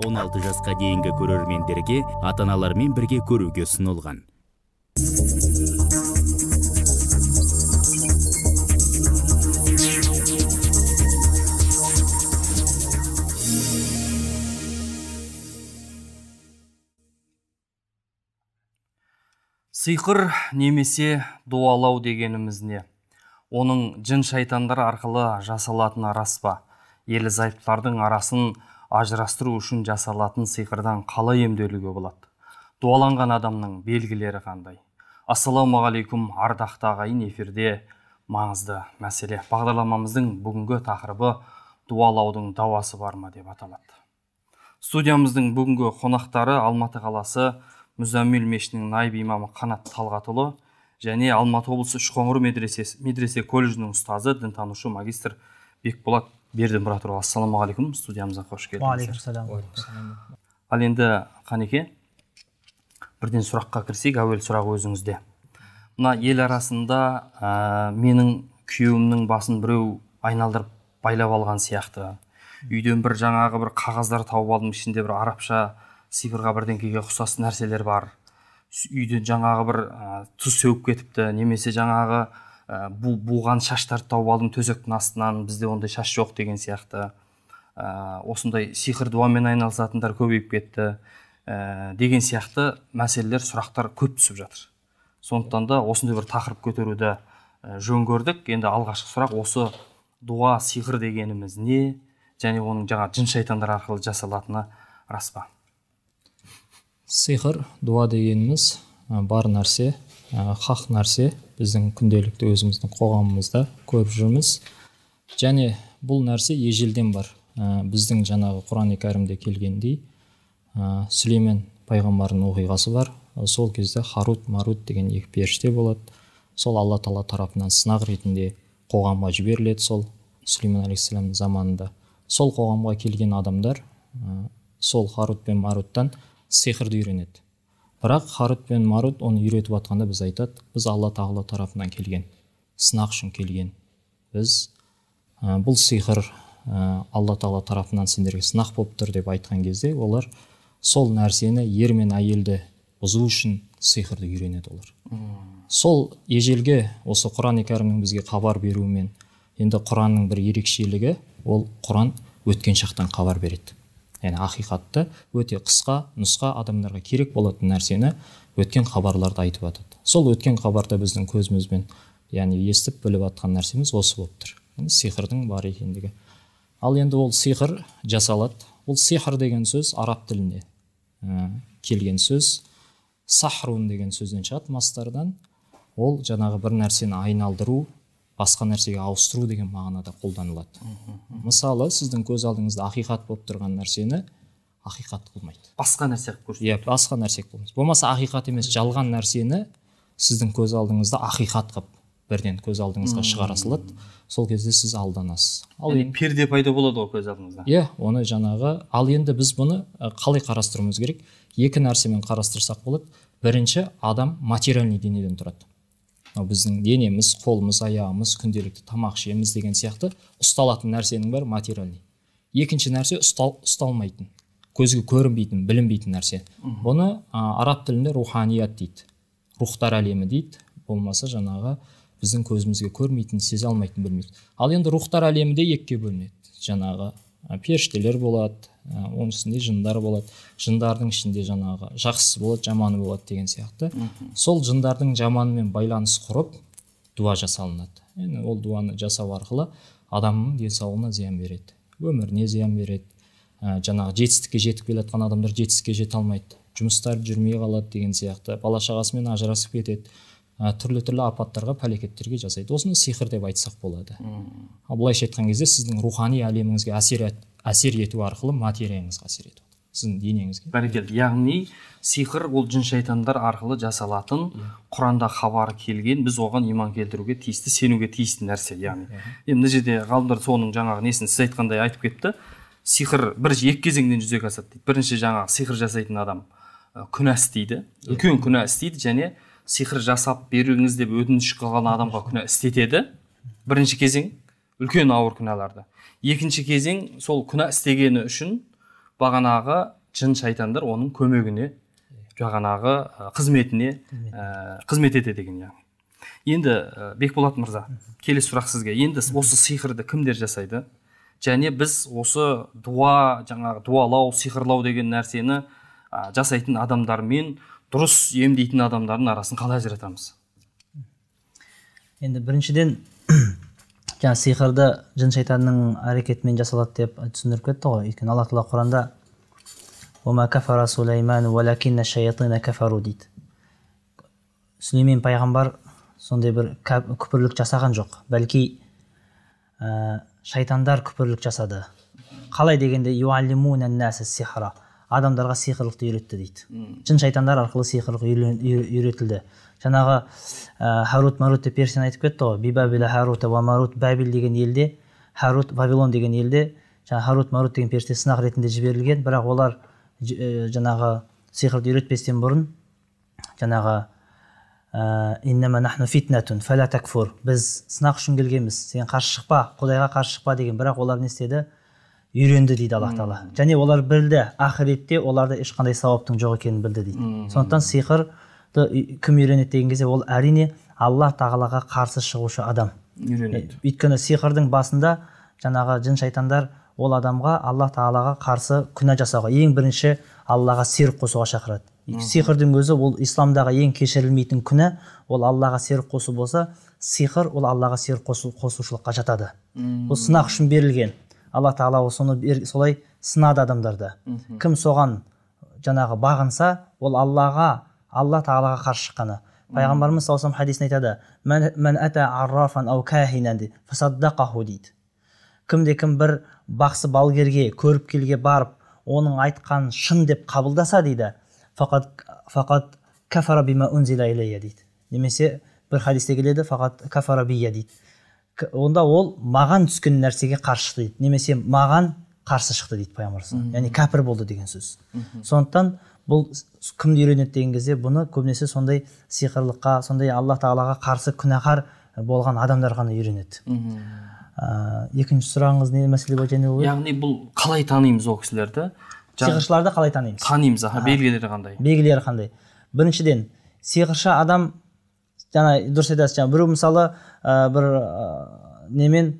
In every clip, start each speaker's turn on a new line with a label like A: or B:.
A: 16 жасқа дейінгі көрермендерге ата аналармен бірге көруге ұсынылған
B: сиқыр немесе дуалау дегеніміз не оның жын шайтандар арқылы жасалатыны рас па елі зайыптылардың арасын ажырастыру үшін жасалатын сиқырдан қалай емделуге болады дуаланған адамның белгілері қандай ассалаумағалейкум ардақты ағайын эфирде маңызды мәселе бағдарламамыздың бүгінгі тақырыбы дуалаудың дауасы бар ма деп аталады студиямыздың бүгінгі қонақтары алматы қаласы мүзәммил мешітінің Найб имамы қанат талғатұлы және алматы облысы үшқоңыр медресе, медресе колледжінің ұстазы дінтанушы магистр бекболат бердімұратұлы ассалаумағалейкум студиямызға қош келдіңіз
C: уағалейкумассалам
B: ал енді қанеке бірден сұраққа кірсек әуел сұрақ өзіңізде мына ел арасында ә, менің күйеуімнің басын біреу айналдырып байлап алған сияқты үйден бір жаңағы бір қағаздар тауып алдым ішінде бір арабша цифрға бірдеңкеге ұқсас нәрселер бар үйден жаңағы бір ә, тұз сеуіп кетіпті немесе жаңағы ә, бу, буған шаштарды тауып алдым төсектің астынан бізде ондай шаш жоқ деген сияқты ә, осындай сиқыр дуамен айналысатындар көбейіп кетті ә, деген сияқты мәселелер сұрақтар көп түсіп жатыр сондықтан да осындай бір тақырып көтеруді жөн көрдік енді алғашқы сұрақ осы дуа сиқыр дегеніміз не және оның жаңа жын шайтандар арқылы жасалатыны рас па
A: сиқыр дуа дегеніміз бар нәрсе хақ нәрсе біздің күнделікті өзіміздің қоғамымызда көріп жүрміз және бұл нәрсе ежелден бар ә, біздің жаңағы құран кәрімде келгендей ә, сүлеймен пайғамбардың оқиғасы бар ә, сол кезде харут марут деген екі періште болады сол алла тағала тарапынан сынақ ретінде қоғамға жіберіледі сол сүлеймен алейхисаламның заманында сол қоғамға келген адамдар ә, сол харут пен маруттан сиқырды үйренеді бірақ харут пен марут оны үйретіп жатқанда біз айтады біз алла тағала тарапынан келген сынақ үшін келген біз бұл сиқыр ә, алла тағала тарапынан сендерге сынақ болып тұр деп айтқан кезде олар сол нәрсені ер мен әйелді бұзу үшін сиқырды үйренеді олар сол ежелге осы құран кәрімнің бізге хабар беруімен енді құранның бір ерекшелігі ол құран өткен шақтан хабар береді яғни ақиқатты өте қысқа нұсқа адамдарға керек болатын нәрсені өткен хабарларда айтып жатады сол өткен хабарда біздің көзімізбен яғни естіп біліп жатқан нәрсеміз осы болып тұр сиқырдың бар екендігі ал енді ол сиқыр жасалады Ол сиқыр деген сөз араб тілінде ә, келген сөз сахрун деген сөзден шығады мастардан ол жаңағы бір нәрсені айналдыру басқа нәрсеге ауыстыру деген мағынада қолданылады мысалы сіздің көз алдыңызда ақиқат болып тұрған нәрсені ақиқат қылмайды басқа нәрсе қылып көрсетеді иә басқа нәрсе болмаса ақиқат емес жалған нәрсені сіздің көз алдыңызда ақиқат қылып бірден көз алдыңызға шығара салады сол кезде сіз алданасыз
B: ал енді перде пайда болады ғой көз алдыңызда
A: иә оны жаңағы ал енді біз бұны қалай қарастыруымыз керек екі нәрсемен қарастырсақ болады бірінші адам материальный денеден тұрады мынау біздің денеміз қолымыз аяғымыз күнделікті тамақ ішеміз деген сияқты ұсталатын нәрсенің бәрі материальный екінші нәрсе ұстал, ұсталмайтын көзге көрінбейтін білінбейтін нәрсе бұны ә, араб тілінде руханият дейді рухтар әлемі дейді болмаса жаңағы біздің көзімізге көрмейтін сезе алмайтын білмейтін. ал енді рухтар әлемі де екіге бөлінеді жаңағы періштелер болады оның үстінде жындар болады жындардың ішінде жаңағы жақсы болады жаманы болады деген сияқты сол жындардың жаманымен байланыс құрып дуа жасалынады яғни ол дуаны жасау арқылы адамның денсаулығына зиян береді өміріне зиян береді ә, жаңағы жетістікке жетіп келе жатқан адамдар жетістікке жете алмайды жұмыстары жүрмей қалады деген сияқты бала шағасымен ажырасып кетеді Э, түрлі түрлі апаттарға пәлекеттерге жасайды осыны сиқыр деп айтсақ болады
B: ал
A: былайша айтқан кезде сіздің рухани әлеміңізге әсер, әсер ету арқылы материяңызға
B: әсер етіп сіздің денеңізге бәрекелді яғни сиқыр ол жын шайтандар арқылы жасалатын құранда хабар келген біз оған иман келтіруге тиісті сенуге тиісті нәрсе яғни енді мына жерде ғалымдар соның жаңағы несін сіз айтқандай айтып кетті сиқыр бір екі кезеңнен жүзеге асады дейді бірінші жаңағы сиқыр жасайтын адам күнә істейді үлкен күнә істейді және сиқыр жасап беріңіз деп өтініш қылған адамға күнә істетеді бірінші кезең үлкен ауыр күнәларды екінші кезең сол күнә істегені үшін бағанағы жын шайтандар оның көмегіне жағанағы қызметіне ә, қызмет етеді деген яғни иә. енді ә, бекболат мырза келесі сұрақ сізге енді осы сиқырды кімдер жасайды және біз осы дуа жаңағы дуалау сиқырлау деген нәрсені ә, жасайтын адамдармен дұрыс емдейтін адамдардың арасын қалай ажыратамыз
D: енді біріншіден жаңа сиқырды жын шайтанның әрекетімен жасалады деп түсіндіріп кетті ғой өйткені алла тағала құранда кафару дейді сүлеймен пайғамбар сондай бір күпірлік жасаған жоқ бәлки ә, шайтандар күпірлік жасады қалай дегенде адамдарға сиқырлықты үйретті дейді жын шайтандар арқылы сиқырлық үйретілді жаңағы ә, харут марут деп персин айтып кетті ғой бибабиля харута ва марут деген елде харут вавилон деген елде жаңағы харут марут деген періште сынақ ретінде жіберілген бірақ олар ә, жаңағы сиқырды үйретпестен бұрын жаңағы ә, біз сынақ үшін келгенбіз сен қарсы шықпа құдайға қарсы шықпа деген бірақ олар не істеді үйренді дейді алла тағала және олар білді ақыретте оларда ешқандай сауаптың жоқ екенін білді дейді сондықтан сиқырды кім үйренеді деген кезде ол әрине Алла тағалаға қарсы шығушы адам үйренеді өйткені сиқырдың басында жаңағы жын шайтандар ол адамға алла тағалаға қарсы күнә жасауға ең бірінші аллаға серік қосуға шақырады сиқырдың өзі ол исламдағы ең кешірілмейтін күнә ол аллаға серік қосу болса сиқыр ол аллаға серік қосу, қосушылыққа жатады бұл сынақ үшін берілген алла тағала соны солай сынады адамдарды кім соған жаңағы бағынса ол аллаға алла тағалаға қарсы шыққаны пайғамбарымыз саллаллаху хадисінде айтады мән мән аррафан дейді кімде кім бір бақсы балгерге көріпкелге барып оның айтқан шын деп қабылдаса дейді фақат фақат кафара бима дейді немесе бір хадисте келеді фақат кафара бия дейді онда ол маған түскен нәрсеге қарсы шықты дейді немесе маған қарсы шықты дейді пайғамбар яғни кәпір болды деген сөз сондықтан бұл кімді үйренеді деген кезде бұны көбінесе сондай сиқырлыққа сондай алла тағалаға қарсы күнәһар болған адамдар ғана үйренеді ә, екінші сұрағыңыз не мәселе бойынша не яғни
B: бұл қалай танимыз ол кісілерді
D: сиқыршыларды қалай танимыз
B: танимыз аха белгілері қандай
D: белгілері қандай біріншіден сиқыршы адам жаңа дұрыс айтасыз жаңа біреу мысалы ә, бір ә, немен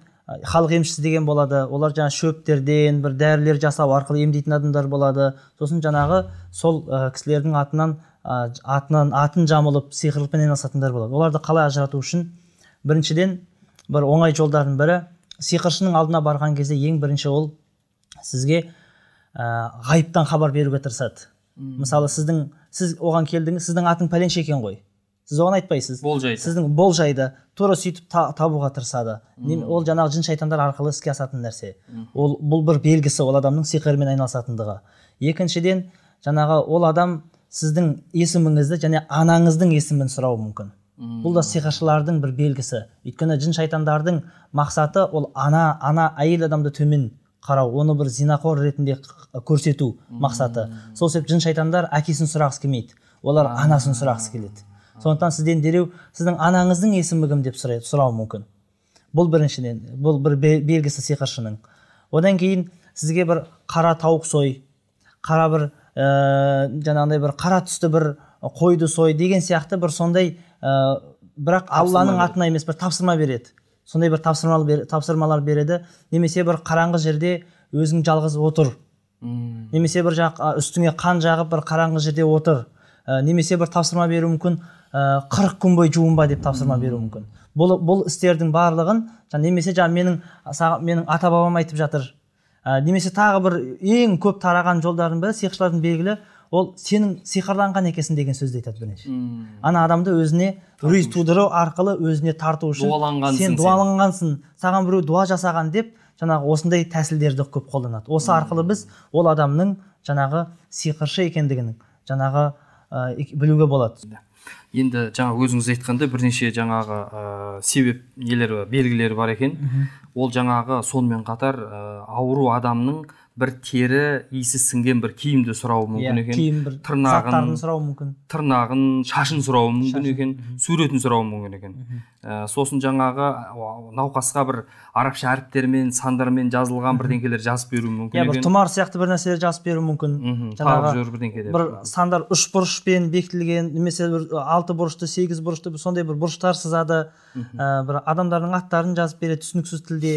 D: халық емшісі деген болады олар жаңа шөптерден бір дәрілер жасау арқылы емдейтін адамдар болады сосын жаңағы сол ә, кісілердің атынан атынан атын жамылып сиқырлықпен айналысатындар болады оларды қалай ажырату үшін біріншіден бір оңай жолдардың бірі сиқыршының алдына барған кезде ең бірінші ол сізге ғайыптан хабар беруге тырысады мысалы сіздің сіз оған келдіңіз сіздің атың пәленше екен ғой сіз оған айтпайсыз болжайды сіздің болжайды тура сөйтіп та, табуға тырысады Нем, ол жаңағы жын шайтандар арқылы іске асатын нәрсе ол бұл бір белгісі ол адамның сиқырмен айналысатындығы екіншіден жаңағы ол адам сіздің есіміңізді және анаңыздың есімін сұрауы мүмкін Үм. бұл да сиқыршылардың бір белгісі өйткені жын шайтандардың мақсаты ол ана ана әйел адамды төмен қарау оны бір зинақор ретінде көрсету мақсаты сол себепті жын шайтандар әкесін сұрағысы келмейді олар анасын сұрағысы келеді сондықтан сізден дереу сіздің анаңыздың есімі кім деп сұрайды сұрауы мүмкін бұл біріншіден бұл бір белгісі сиқыршының одан кейін сізге бір қара тауық сой қара бір ә, э, жаңағыдай бір қара түсті бір қойды сой деген сияқты бір сондай ә, бірақ алланың атына емес бір тапсырма береді сондай бір тапсырмалар береді немесе бір қараңғы жерде өзің жалғыз отыр
C: немесе
D: бір жақ үстіңе қан жағып бір қараңғы жерде отыр э, немесе бір тапсырма беруі мүмкін Э, қырық күн бойы жуынба деп тапсырма беруі мүмкін бұл бұл істердің барлығын немесе жаңа менің саған, менің ата бабам айтып жатыр ә, немесе тағы бір ең көп тараған жолдардың бірі сиқыршылардың белгілі ол сенің сиқырланған екенсің деген сөзді айтады бірінші ана адамды өзіне үрей тудыру арқылы өзіне тарту үшін дуаланғансың сен дуаланғансың саған біреу дуа жасаған деп жаңағы осындай тәсілдерді көп қолданады осы арқылы біз ол адамның жаңағы сиқыршы екендігін жаңағы ә, білуге болады
B: енді жаңа өзіңіз айтқандай бірнеше жаңағы ә, себеп нелері белгілері бар екен ол жаңағы сонымен қатар ә, ауру адамның бір тері иісі сіңген бір киімді сұрауы мүмкін иә, екен киім бір тырнағын сұрауы мүмкін тырнағын шашын сұрауы мүмкін екен суретін сұрауы мүмкін екен ә, сосын жаңағы науқасқа бір арабша әріптермен сандармен жазылған бірдеңкелер жазып беруі мүмкін иә бір тұмар
D: сияқты бір нәрселер жазып беруі мүмкін бір сандар үш бұрышпен бекітілген немесе бір алты бұрышты сегіз бұрышты сондай бір бұрыштар сызады ә, бір адамдардың аттарын жазып береді түсініксіз тілде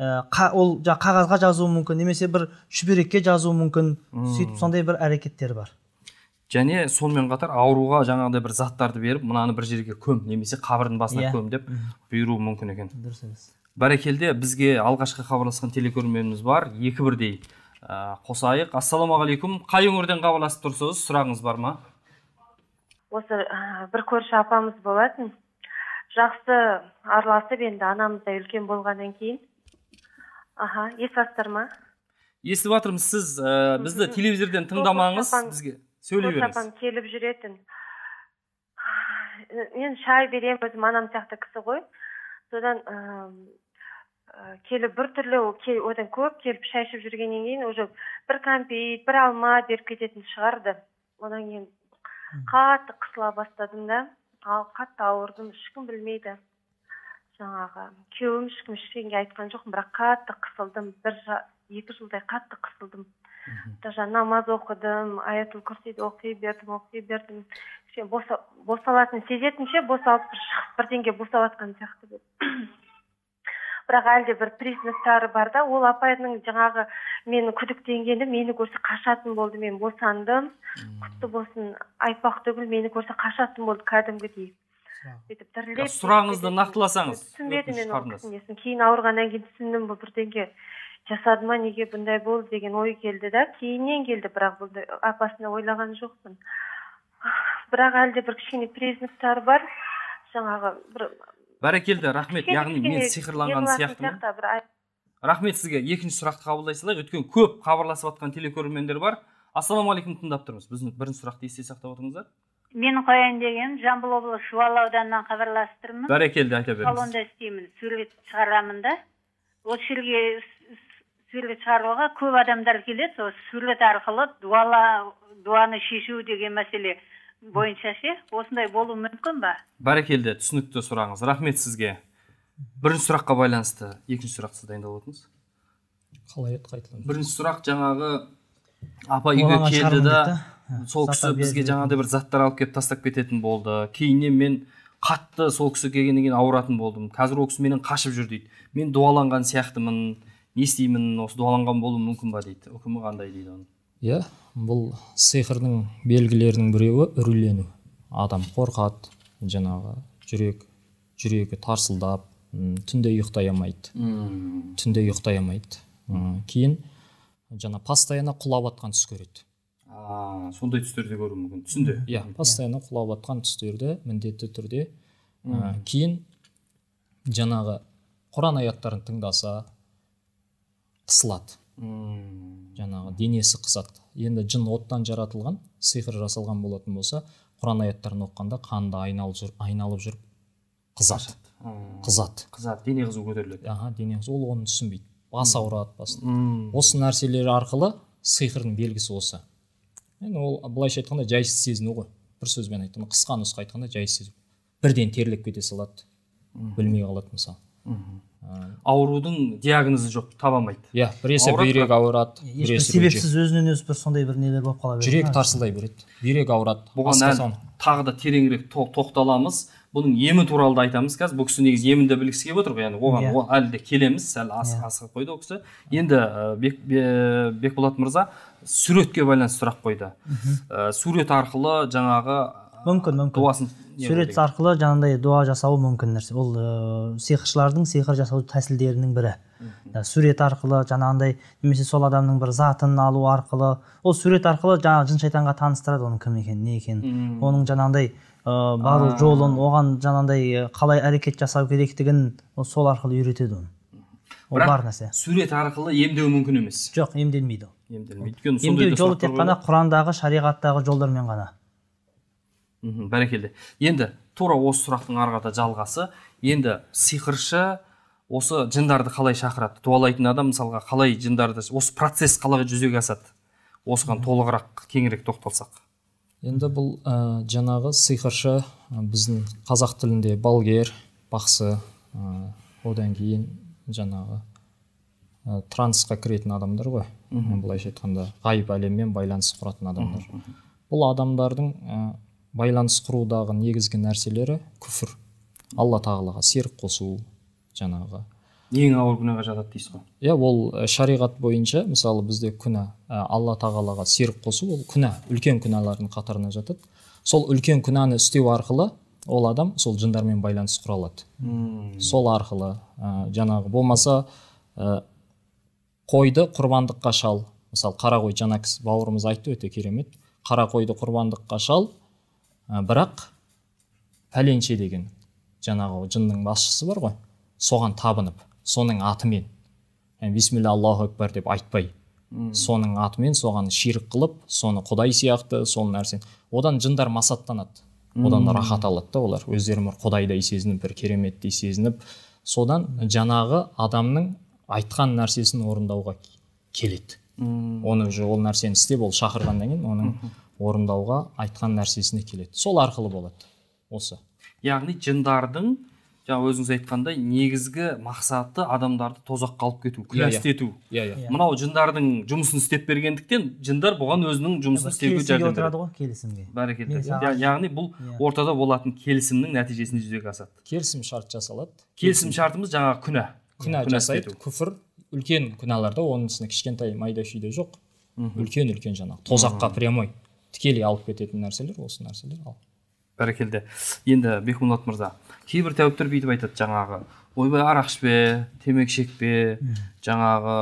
D: Э, ол жа қағазға жазуы мүмкін немесе бір шүберекке жазуы мүмкін сөйтіп сондай бір әрекеттер бар
B: және сонымен қатар ауруға жаңағыдай бір заттарды беріп мынаны бір жерге көм немесе қабірдің басына yeah. Иә. көм деп бұйыруы мүмкін екен дұрыс емес бәрекелді бізге алғашқы хабарласқан телекөрерменіміз бар екі бірдей ә, э, қосайық ассалаумағалейкум қай өңірден хабарласып тұрсыз сұрағыңыз бар ма
C: осы ә, бір көрші апамыз болатын жақсы араласып енді анамыздай үлкен болғаннан кейін аха естіп жатсыздар ма
B: естіп жатырмыз сіз ә, бізді телевизордан тыңдамаңыз бізге сөйлей беріңіз апам
C: келіп жүретін мен шай беремін өзім анам сияқты кісі ғой содан ә, келіп біртүрлі одан көп келіп шай ішіп жүргеннен кейін уже бір кәмпит бір алма беріп кететін шығарды одан кейін қатты қысыла бастадым да қатты ауырдым ешкім білмейді жаңағы күйеуім ешкім ештеңе айтқан жоқпын бірақ қатты қысылдым бір екі жылдай қатты қысылдым даже намаз оқыдым аятул курсиді оқи бердім оқи бердім кішкене босалатын сезетінше босалып бір шығып бірдеңе босаватқан сияқты болып бірақ әлде бір признактары бар да ол апайдың жаңағы мені күдіктенгені мені көрсе қашатын болды мен босандым құтты болсын айтпақ түгіл мені көрсе қашатын болды кәдімгідей сөйтіп сұрағыңызды
B: нақтыласаңыз түсінбедім мен
C: несін кейін ауырғаннан кейін түсіндім бұл бірдеңе жасады ма неге бұндай болды деген ой келді да кейіннен келді бірақ бұлды апасына ойлаған жоқпын бірақ әлде бір кішкене признактары бар жаңағы бір
B: бәрекелді рахмет яғни мен сиқырланған сияқтымын рахмет сізге екінші сұрақты қабылдай салайық өйткені көп хабарласып жатқан телекөрермендер бар ассалаумағалейкум тыңдап тұрмыз біздің бірінші сұрақты есте сақтап отырыңыздар
C: менің қояйын дегенім жамбыл облысы жуалы ауданынан хабарласып бәрекелді айта беріңіз салонда істеймін сурет шығарамын да осы жерге сурет шығаруға көп адамдар келеді сол сурет арқылы дуала дуаны шешу деген мәселе бойынша ше осындай болуы мүмкін ба
B: бәрекелді түсінікті сұрағыңыз рахмет сізге бірінші сұраққа байланысты екінші сұрақ сіз дайындап отырмыз қалай еді қайталаңыз бірінші сұрақ жаңағы апа үйге келді да сол кісі бізге жаңағыдай бір заттар алып келіп тастап кететін болды кейіннен мен қатты сол кісі келгеннен кейін ауыратын болдым қазір ол кісі менен қашып жүр дейді мен дуаланған сияқтымын не істеймін осы дуаланған болуым мүмкін ба дейді үкімі қандай дейді оның
A: иә бұл сиқырдың белгілерінің біреуі үрейлену адам қорқады жаңағы жүрек жүрегі тарсылдап түнде ұйықтай алмайды түнде ұйықтай алмайды кейін жаңа постоянно құлап жатқан түс көреді
B: ыыы сондай түстерде көру мүмкін түсінде
A: иә постоянно құлап жатқан түстерді міндетті түрде ә, кейін жаңағы құран аяттарын тыңдаса қысылады жаңағы денесі қысады енді жын оттан жаратылған сиқыр жасалған болатын болса құран аяттарын оқығанда қанды айналып жүр, айналып жүріп қызады қызады
B: қызады дене қызуы көтеріледі аха
A: дене қызуы ол оны түсінбейді бас ауырады бас осы нәрселер арқылы сиқырдың белгісі осы енді ол былайша айтқанда жайсыз сезіну ғой бір сөзбен айтқанда қысқа нұсқа айтқанда жайсыз сезіну бірден терлеп кете салады білмей қалады мысалы
B: аурудың диагнозы жоқ таба алмайды иә біресе бүйрек ауырады ешбір себепсіз
D: өзінен өзі бір сондай бір нелер болып қала береді жүрек тарсылдай
B: береді бүйрек ауырады
D: бұған
B: тағы да тереңірек тоқталамыз бұның емі туралы да айтамыз қазір бұл кісі негізі емін де білгісі келіп отыр ғой яғни иә. оған әлі де келеміз сәл иә. асығып қойды ол кісі енді бек, бекболат мырза суретке байланысты сұрақ қойды сурет арқылы жаңағы мүмкін мүмкін сурет
D: арқылы жаңағыдай дуа жасауы мүмкін нәрсе ол сиқыршылардың сиқыр жасау тәсілдерінің бірі ә, сурет арқылы жаңағындай немесе сол адамның бір затын алу арқылы ол сурет арқылы жаңағы жын шайтанға таныстырады оның кім екенін не екенін оның жаңағындай ә, бару жолын оған жанандай қалай әрекет жасау керектігін сол арқылы үйретеді оны бар нәрсе
B: сурет арқылы емдеу мүмкін емес жоқ емделмейді емдеу жолы тек қана
D: құрандағы шариғаттағы жолдармен ғана
B: мхм бәрекелді енді тура осы сұрақтың ары жалғасы енді сиқыршы осы жындарды қалай шақырады дуалайтын адам мысалға қалай жындарды осы процесс қалай жүзеге асады осыған толығырақ кеңірек тоқталсақ
A: енді бұл ә, жаңағы сиқыршы ә, біздің қазақ тілінде балгер бақсы ә, одан кейін жаңағы ә, трансқа кіретін адамдар ғой былайша айтқанда ғайып әлеммен байланыс құратын адамдар бұл адамдардың ә, байланыс құрудағы негізгі нәрселері күфір алла тағалаға серік қосу жаңағы ең ауыр күнәға жатады дейсіз ғой иә ол э, шариғат бойынша мысалы бізде күнә э, алла тағалаға серік қосу ол күнә үлкен күнәлардың қатарына жатады сол үлкен күнәні істеу арқылы ол адам сол жындармен байланыс құра алады hmm. сол арқылы ә, жаңағы болмаса ә, қойды құрбандыққа шал мысалы қара қой жаңа кісі бауырымыз айтты өте керемет қара қойды құрбандыққа шал ә, бірақ пәленше деген жаңағы жынның басшысы бар ғой соған табынып соның атымен бисмилла бисмилля аллаху акбар деп айтпай соның атымен соған ширк қылып соны құдай сияқты сол нәрсені одан жындар масаттанады одан рахат алады да олар өздерін бір құдайдай сезініп бір кереметтей сезініп содан жанағы адамның айтқан нәрсесін орындауға келеді оны уже ол нәрсені істеп ол шақырғаннан кейін оның орындауға айтқан нәрсесіне келеді сол арқылы болады
B: осы яғни жындардың жаңа өзіңіз айтқандай негізгі мақсаты адамдарды тозаққа алып кету иә, күнәстету иә. Иә, иә иә мынау жындардың жұмысын істеп бергендіктен жындар бұған өзінің жұмысын істеуге жәрдем отырады
D: ғой келісімге
B: бәрекелді яғни бұл ортада болатын келісімнің нәтижесінде жүзеге асады келісім шарт жасалады келісім шартымыз жаңағы күнә
D: күнә
A: жасайды күфір үлкен күнәларда оның үстіне кішкентай майда шүйде жоқ үлкен үлкен
B: жаңағы тозаққа прямой тікелей алып кететін нәрселер осы нәрселер ал бәрекелді енді бекмұнат мырза кейбір тәуіптер бүйтіп айтады жаңағы ойбай арақ ішпе темекі шекпе жаңағы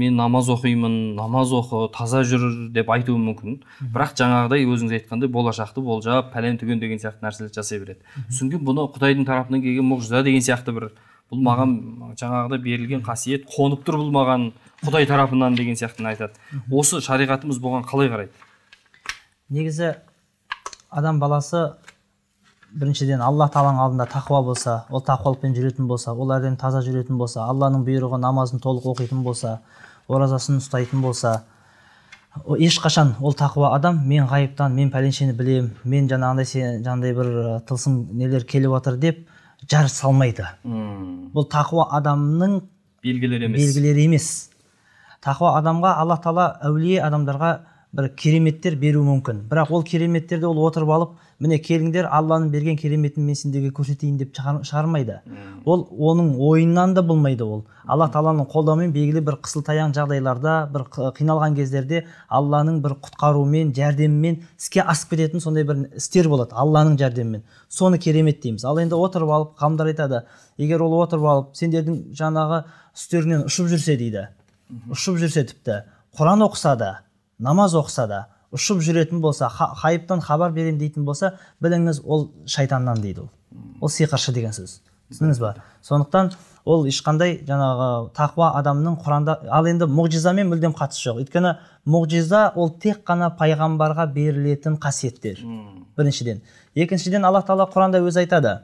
B: мен намаз оқимын намаз оқы таза жүр деп айтуы мүмкін бірақ жаңағыдай өзіңіз айтқандай болашақты болжап пәлен түген деген сияқты нәрселерді жасай береді содан бұны құдайдың тарапынан келген мұғжиза деген сияқты бір бұл маған жаңағыдай берілген қасиет қонып тұр бұл маған құдай тарапынан деген сияқты айтады осы шариғатымыз бұған қалай қарайды
D: негізі адам баласы біріншіден алла тағаланың алдында тақуа болса ол тақуалықпен жүретін болса ол әрдайым таза жүретін болса алланың бұйрығы намазын толық оқитын болса оразасын ұстайтын болса о, ешқашан ол тақуа адам мен ғайыптан мен пәленшені білем, мен жаңағындай сен жаңағыдай бір тылсым нелер келіп жатыр деп жар салмайды hmm. бұл тақуа адамның
B: белгілері емес белгілері
D: емес тақуа адамға алла тағала әулие адамдарға бір кереметтер беруі мүмкін бірақ ол кереметтерді ол отырып алып міне келіңдер алланың берген кереметін мен сендерге көрсетейін деп шығармайды ол оның ойынан да болмайды ол алла тағаланың қолдауымен белгілі бір қысылтаяң жағдайларда бір қиналған кездерде алланың бір құтқаруымен жәрдемімен іске асып кететін сондай бір істер болады алланың жәрдемімен соны керемет дейміз ал енді отырып алып ғалымдар айтады егер ол отырып алып сендердің жаңағы үстеріңнен ұшып жүрсе дейді ұшып жүрсе тіпті құран оқыса да намаз оқыса да ұшып жүретін болса хайыптан хабар берем дейтін болса біліңіз ол шайтаннан дейді ол ол сиқыршы деген сөз түсіндіңіз ба сондықтан ол ешқандай жаңағы тақуа адамның құранда ал енді мұғжизамен мүлдем қатысы жоқ өйткені мұғжиза ол тек қана пайғамбарға берілетін қасиеттер біріншіден екіншіден алла тағала құранда өзі айтады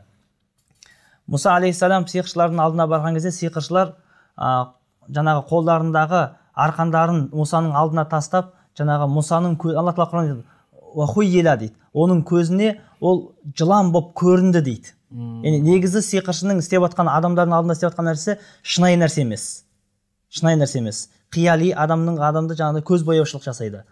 D: мұса алейхисалам сиқыршылардың алдына барған кезде сиқыршылар ә, жаңағы қолдарындағы арқандарын мұсаның алдына тастап жаңағы мұсаның алла тағала құран дейді оның көзіне ол жылан болып көрінді дейді яғни негізі сиқыршының істеп жатқан адамдардың алдында істеп жатқан нәрсе шынайы нәрсе емес шынайы нәрсе емес қияли адамның адамды жаңағыдай көз бояушылық жасайды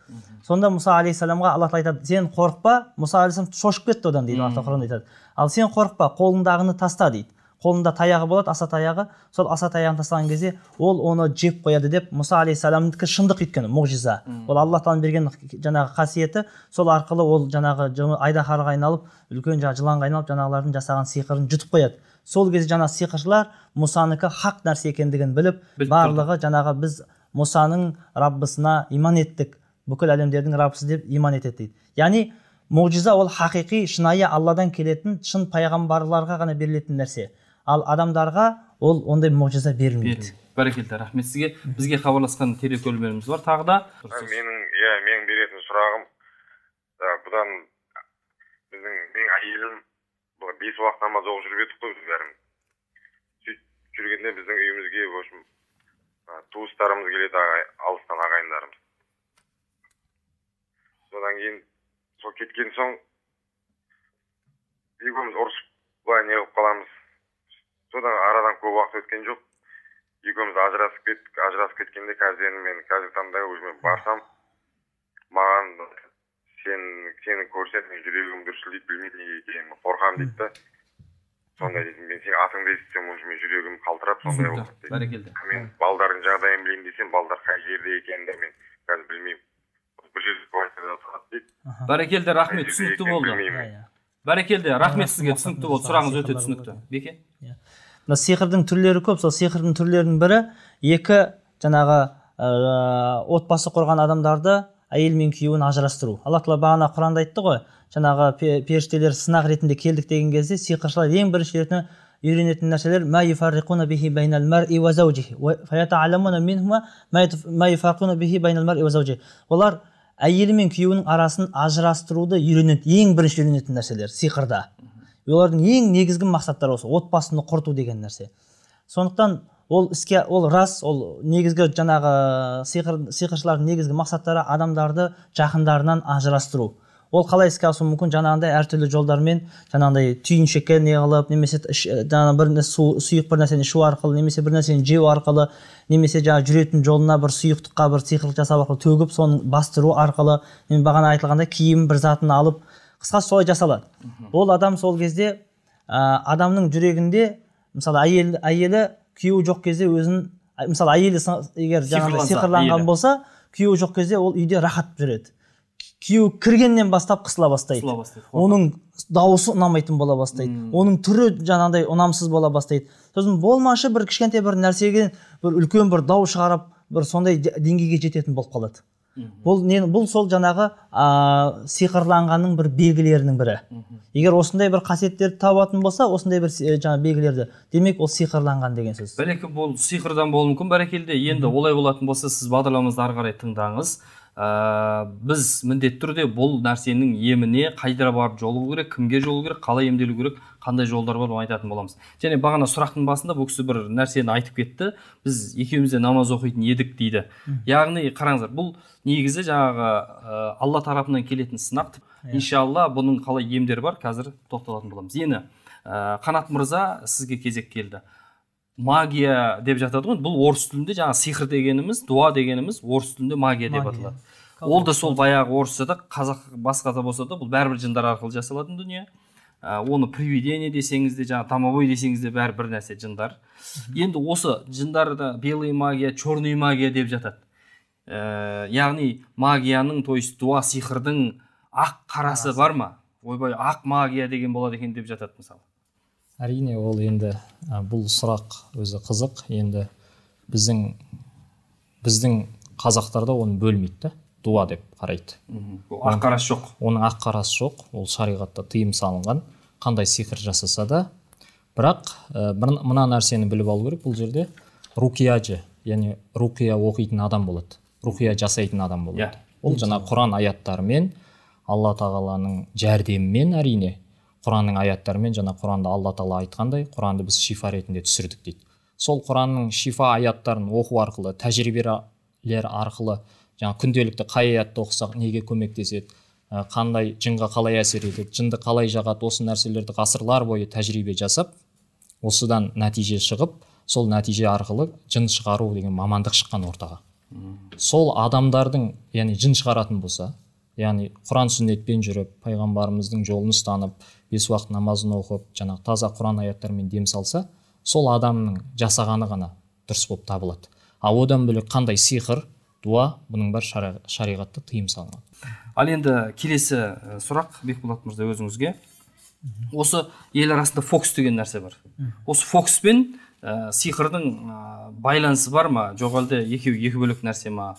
D: сонда мұса алейхисаламға алла тағала айтады сен қорықпа мұса алейхисалам шошып кетті одан дейді алла тағала құранда айтады ал сен қорықпа қолыңдағыны таста дейді қолында таяғы болады аса таяғы сол аса таяғын тастаған кезде ол оны жеп қояды деп мұса алейхисаламдікі шындық өйткені мұғжиза ол алла тағаланың берген жаңағы қасиеті сол арқылы ол жаңағы айдаһарға айналып үлкен жаңағы жыланға айналып жаңағылардың жасаған сиқырын жұтып қояды сол кезде жаңа сиқыршылар мұсанікі хақ нәрсе екендігін біліп барлығы жаңағы біз мұсаның раббысына иман еттік бүкіл әлемдердің раббысы деп иман етеді дейді яғни мұғжиза ол хақиқи шынайы алладан келетін шын пайғамбарларға ғана берілетін нәрсе ал адамдарға ол ондай мұғжиза берілмейді
B: бәрекелді рахмет сізге бізге хабарласқан терек бар тағы да
C: менің иә менің беретін сұрағым бұдан біздің менің әйелім бес уақыт намаз оқып жүріп едік қой біз бәріміз сөйтіп жүргенде біздің үйімізге в общем туыстарымыз келеді ағай, алыстан ағайындарымыз содан кейін сол кеткен соң екеуміз ұрысып былай не қаламыз содан арадан көп уақыт өткен жоқ екеуміз ажырасып кеттік ажырасып кеткенде қазір енді мен қазіргі таңда өзіме барсам маған сен сені көрсем мен жүрегім дүрсілдейді білмеймін неге екенін қорқамын дейді да сондай дейді мен сенің атыңды естісем уже мен жүрегім қалтырап сондай болып кетті бәрекелді мен балдардың жағдайын білейін десем балдар қай жерде екенін де мен қазір білмеймін бір жерде квартирада тұрады дейді
B: бәрекелді рахмет түсінікті болды бәрекелді рахмет сізге түсінікті болды сұрағыңыз өте түсінікті беке иә
D: мына сиқырдың түрлері көп сол сиқырдың түрлерінің бірі екі жаңағы ыыы отбасы құрған адамдарды әйел мен күйеуін ажырастыру алла тағала бағана құранда айтты ғой жаңағы періштелер сынақ ретінде келдік деген кезде сиқыршылар ең бірінші үйренетін нәрселер олар әйелі мен күйеуінің арасын ажырастыруды үйренеді ең бірінші үйренетін нәрселер сиқырда олардың ең негізгі мақсаттары осы отбасыны құрту деген нәрсе сондықтан ол іске ол рас ол негізгі жаңағы э, сиқыр сиқыршылардың негізгі мақсаттары адамдарды жақындарынан ажырастыру ол қалай іске асуы мүмкін жаңағындай әртүрлі жолдармен жаңағындай түйіншекке не қылып немесе э, жаңағы бір су сұйық бір нәрсені ішу арқылы немесе бір нәрсені жеу арқылы немесе жаңағы жүретін жолына бір сұйықтыққа бір сиқырлық жасап арқылы төгіп соны бастыру арқылы бағана айтылғандай киім бір затын алып қысқасы солай жасалады ол адам сол кезде ә, адамның жүрегінде мысалы әйел әйелі күйеуі жоқ кезде өзін мысалы әйелі егер сиқырланған болса күйеуі жоқ кезде ол үйде рахат жүреді күйеуі кіргеннен бастап қысыла бастайды оның дауысы ұнамайтын бола бастайды оның түрі жаңағыдай ұнамсыз бола бастайды сосын болмашы бір кішкентай бір нәрсеге бір үлкен бір дау шығарып бір сондай деңгейге жететін болып қалады бұл не бұл сол жаңағы ә, сиқырланғанның бір белгілерінің бірі егер осындай бір қасиеттерді табатын болса осындай бір жаңа белгілерді демек ол сиқырланған деген сөз
B: бәлкім бұл сиқырдан болуы мүмкін бәрекелді енді олай болатын болса сіз бағдарламамызды ары қарай тыңдаңыз ә, біз міндетті түрде бұл нәрсенің еміне қайда барып жолығу керек кімге жолығу керек қалай емделу керек қандай жолдар бар оны айтатын боламыз және бағана сұрақтың басында бұл кісі бір нәрсені айтып кетті біз екеуміз де намаз оқитын едік дейді Үм. яғни қараңыздар бұл негізі жаңағы ә, алла тарапынан келетін сынақ иә. иншалла бұның қалай емдері бар қазір тоқталатын боламыз енді ә, қанат мырза сізге кезек келді магия деп жатады ғой бұл орыс тілінде жаңағы сиқыр дегеніміз дуа дегеніміз орыс тілінде магия деп аталады ол да сол баяғы орысша да қазақ басқа да болса да бұл бәрібір жындар арқылы жасалатын дүние Ә, оны привидение десеңіз де жаңағы домовой десеңіз де бәрі бір нәрсе жындар енді осы жындарды белый магия черный магия деп жатады ә, яғни магияның то есть дуа сиқырдың ақ қарасы бар ма ойбай ақ магия деген болады екен деп жатады мысалы
A: әрине ол енді бұл сұрақ өзі қызық енді біздің біздің қазақтарда оны бөлмейді да дуа деп қарайды мхм ақ қарасы жоқ оның ақ қарасы жоқ ол шариғатта тыйым салынған қандай сиқыр жасаса да бірақ ә, мына нәрсені біліп алу керек бұл жерде рукияжы яғни рукия оқитын адам болады рухия жасайтын адам болады yeah. Иә. ол жаңағы құран аяттарымен алла тағаланың жәрдемімен әрине құранның аяттарымен жаңа құранда алла тағала айтқандай құранды біз шифа ретінде түсірдік дейді сол құранның шифа аяттарын оқу арқылы тәжірибелер арқылы жаңағы күнделікті қай аятты оқысақ неге көмектеседі қандай жынға қалай әсер етеді жынды қалай жағады осы нәрселерді ғасырлар бойы тәжірибе жасап осыдан нәтиже шығып сол нәтиже арқылы жын шығару деген мамандық шыққан ортаға сол адамдардың яғни жын шығаратын болса яғни құран сүннетпен жүріп пайғамбарымыздың жолын ұстанып бес уақыт намазын оқып жаңағы таза құран аяттарымен дем салса сол адамның жасағаны ғана дұрыс болып табылады ал одан бөлек қандай сиқыр дуа бұның бәрі шариғатта тыйым салынған
B: ал енді келесі сұрақ бекболат мырза өзіңізге осы ел арасында фокс деген нәрсе бар осы фокс пен ә, сиқырдың байланысы бар ма жоқ әлде екеуі екі бөлек нәрсе ма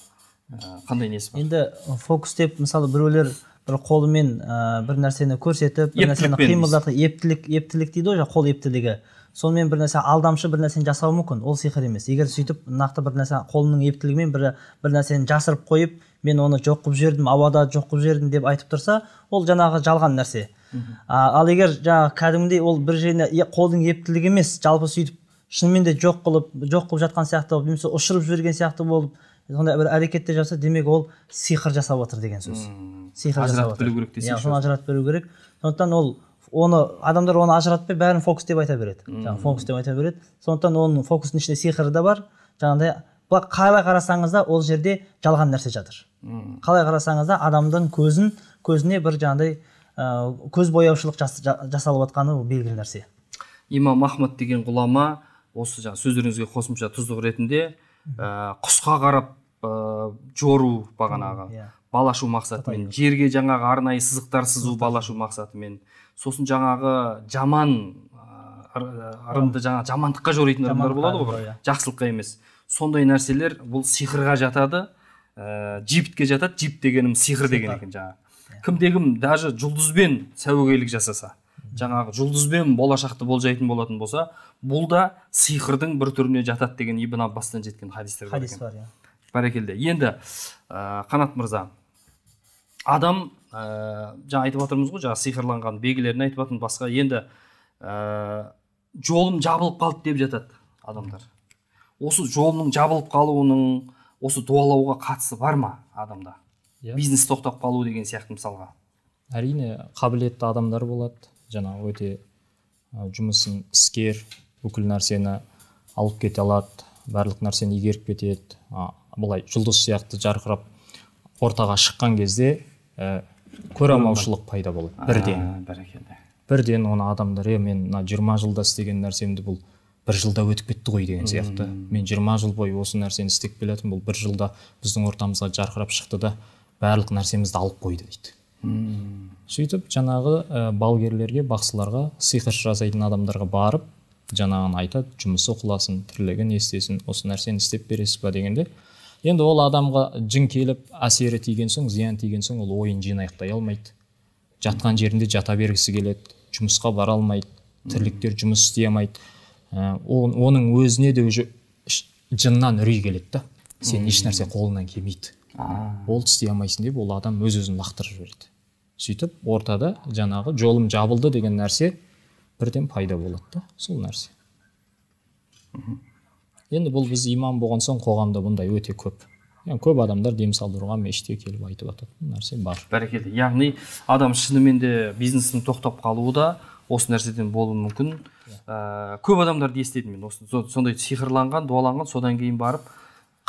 B: қандай несі
D: бар енді фокус деп мысалы біреулер бір қолымен бір нәрсені көрсетіп бір нәрсені қимылдатып ептілік ептілік дейді ғой қол ептілігі сонымен бір нәрсе алдамшы бір нәрсені жасауы мүмкін ол сиқыр емес егер сөйтіп нақты бір нәрсе қолының ептілігімен бір, бір нәрсені жасырып қойып мен оны жоқ қылып жібердім ауада жоқ қылып жібердім деп айтып тұрса ол жаңағы жалған нәрсе а, ал егер жаңағы кәдімгідей ол бір жеріне қолдың ептілігі емес жалпы сөйтіп шынымен де жоқ қылып жоқ қылып жатқан сияқты болып немесе ұшырып жіберген сияқты болып сондай бір әрекеттер жасаса демек ол сиқыр жасап отыр деген сөз сиқыр ажыратып білу керек десеңші иә, соны ажыратып білу керек сондықтан ол оны адамдар оны ажыратпай бәрін фокус деп айта береді жаңағы фокус деп айта береді сондықтан оның фокустың ішінде сиқыры да бар жаңағыдай бірақ қалай қарасаңыз да ол жерде жалған нәрсе жатыр қалай қарасаңыз да адамның көзін көзіне бір жаңағыдай ыыы көз бояушылық жас, жасалып жатқаны белгілі нәрсе
B: имам ахмад деген ғұлама осы жаңағы сөздеріңізге қосымша тұздық ретінде ә, құсқа қарап ә, жору бағанағы yeah. Иә. балашу мақсатымен жерге жаңағы арнайы сызықтар сызу балашу мақсатымен сосын жаңағы жаман ырымды жаңа жамандыққа жоритын ырымдар болады ғой иә, иә. жақсылыққа емес сондай нәрселер бұл сиқырға жатады ә, жиптке жатады жип дегенім сиқыр деген екен жаңағы иә. кімде кім даже жұлдызбен сәуегейлік жасаса жаңағы жұлдызбен болашақты болжайтын болатын болса бұл да сиқырдың бір түріне жатады деген ибн аббастан жеткен хадистер бар хадис бар иә бәрекелді енді қанат мырза адам ә, жаңа айтып жатырмыз ғой жаңағы сиқырланған белгілерін айтып жатырмыз басқа енді ә, жолым жабылып қалды деп жатады адамдар осы жолының жабылып қалуының осы дуалауға қатысы бар ма адамда yeah. Иә. бизнес тоқтап қалу деген сияқты мысалға
A: әрине қабілетті адамдар болады жаңағы өте жұмысын іскер бүкіл нәрсені алып кете алады барлық нәрсені игеріп кетеді былай жұлдыз сияқты жарқырап ортаға шыққан кезде э, көре алмаушылық пайда болады бірден бәрекелді бірден оны адамдар е мен мына жиырма жылда істеген нәрсемді бұл бір жылда өтіп кетті ғой деген сияқты мен жиырма жыл бойы осы нәрсені істеп келатырмын бұл бір жылда біздің ортамызға жарқырап шықты да барлық нәрсемізді алып қойды дейді сөйтіп жаңағы ә, балгерлерге бақсыларға сиқыр жасайтын адамдарға барып жаңағыны айтады жұмысы құласын тірлігін естесін осы нәрсені істеп бересіз ба дегенде енді ол адамға жын келіп әсері тиген соң зиян тиген соң ол ойын жинақтай алмайды жатқан жерінде жата бергісі келеді жұмысқа бара алмайды тірліктер жұмыс істей алмайды ә, оның өзіне де уже жыннан үрей келеді да сен еш нәрсе қолыңнан келмейді Ол істей алмайсың деп ол адам өз өзін лақтырып жібереді сөйтіп ортада жаңағы жолым жабылды деген нәрсе бірден пайда болады да сол нәрсе енді бұл біз имам болған соң қоғамда бұндай өте көп Ең көп адамдар дем салдыруға мешітке келіп айтып жататын нәрсе
B: бар бәрекелді яғни адам шынымен де бизнестің тоқтап қалуы да осы нәрседен болуы мүмкін ә, көп адамдарды естідім мен осы сондай сиқырланған дуаланған содан кейін барып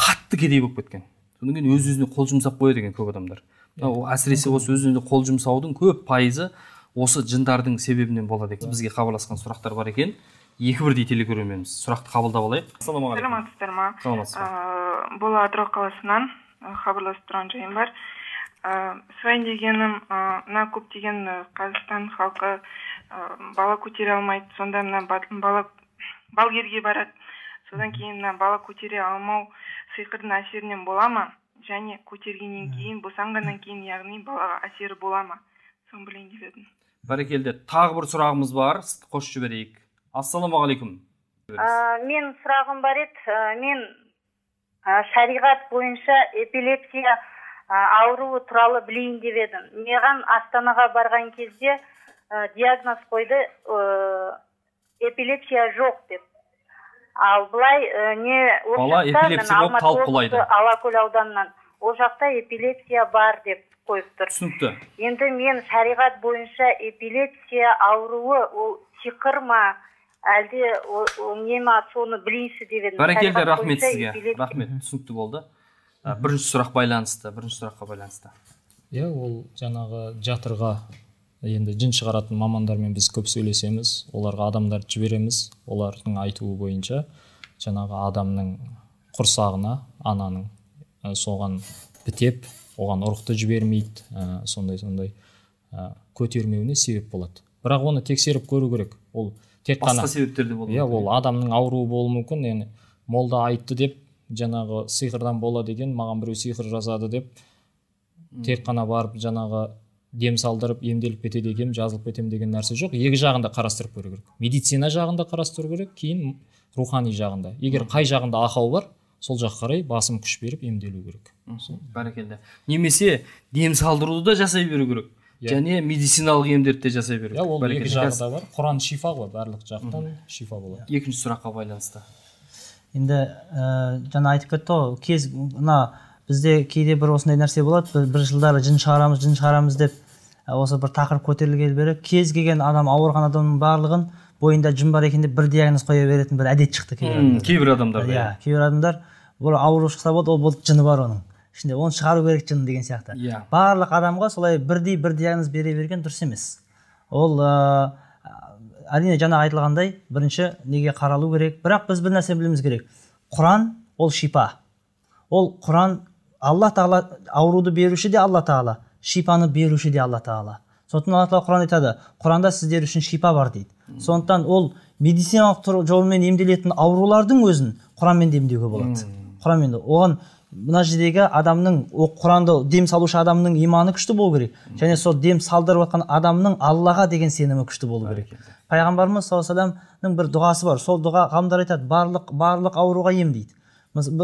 B: қатты кедей болып кеткен содан кейін өз өзіне қол жұмсап қояды екен көп адамдар О, әсіресе осы өз өзіне қол жұмсаудың көп пайызы осы жындардың себебінен болады екен бізге хабарласқан сұрақтар бар екен екі бірдей телекөрерменбіз сұрақты қабылдап алайық ассалаумағалейкум
C: саламатсыздар ма саламатсыздар э, бұл атырау қаласынан э, хабарласып тұрған жайым бар э, сұрайын дегенім мына көптеген қазақстан халқы бала көтере алмайды сонда мына бала балгерге барады содан кейін мына бала көтере алмау сиқырдың әсерінен бола ма және көтергеннен кейін босанғаннан кейін яғни балаға әсері бола ма соны білейін деп едім
B: бәрекелді тағы бір сұрағымыз бар қосып жіберейік ассалаумағалейкум ә,
C: мен сұрағым бар еді э, мен ә, шариғат бойынша эпилепсия ауруы туралы білейін деп едім маған астанаға барған кезде диагноз қойды эпилепсия жоқ деп ал былай ә, не бала эпилепсия алакөл ауданынан ол жақта эпилепсия бар деп қойып тұр түсінікті енді мен шариғат бойынша эпилепсия ауруы ол сиқыр ма әлде не ма соны білейінші деген бәрекелді рахмет сізге
B: рахмет түсінікті болды бірінші сұрақ байланысты бірінші сұраққа байланысты иә
A: ол жаңағы жатырға енді жын шығаратын мамандармен біз көп сөйлесеміз оларға адамдарды жібереміз олардың айтуы бойынша жаңағы адамның құрсағына ананың ә, соған бітеп оған ұрықты жібермейді ә, сондай сондай ә, көтермеуіне себеп болады бірақ оны тексеріп көру керек ол тек қана басқа себептер де болуы иә ол адамның ауруы болуы мүмкін яғни молда айтты деп жаңағы сиқырдан болады екен маған біреу сиқыр жасады деп тек қана барып жаңағы дем салдырып емделіп кетеді екенмін жазылып кетемін деген нәрсе жоқ екі жағын да қарастырып көру керек медицина жағын да қарастыру керек кейін рухани жағында егер қай жағында ақау бар
B: сол жаққа қарай басым күш беріп емделу керек бәрекелді немесе дем салдыруды да жасай беру керек және медициналық емдерді де жасай береді иә ол екі жағы да
A: бар құран шифа
B: ғой барлық жақтан шифа болады иә. екінші сұраққа байланысты
D: енді ә, жаңа айтып кетті ғой кез мына бізде кейде бір осындай нәрсе болады бір, бір жылдары жын шығарамыз жын шығарамыз деп осы бір тақырып көтерілгелі бері кез келген адам ауырған адамның барлығын бойында жын бар екен деп бір диагноз қоя беретін бір әдет шықты кейбір адамдар кейбір иә, иә кейбір адамдар бұл ауру шықса болды ол болды жыны бар оның ішінде оны шығару керек жын деген сияқты иә барлық адамға солай бірдей бір диагноз бере берген дұрыс емес ол ә, әрине жаңа айтылғандай бірінші неге қаралу керек бірақ біз бір нәрсені білуіміз керек құран ол шипа ол құран алла тағала ауруды беруші де алла тағала шипаны беруші де алла тағала сондықтан алла тағала құран айтады құранда сіздер үшін шипа бар дейді сондықтан ол медициналық жолмен емделетін аурулардың өзін құранмен де емдеуге болады құранмен оған мына жердегі адамның құранды дем салушы адамның иманы күшті болу керек және сол дем салдырып жатқан адамның аллаға деген сенімі күшті болу керек пайғамбарымыз саллаллаху алейхи вассаламның бір дұғасы бар сол дұға ғалымдар айтады барлық барлық ауруға ем дейді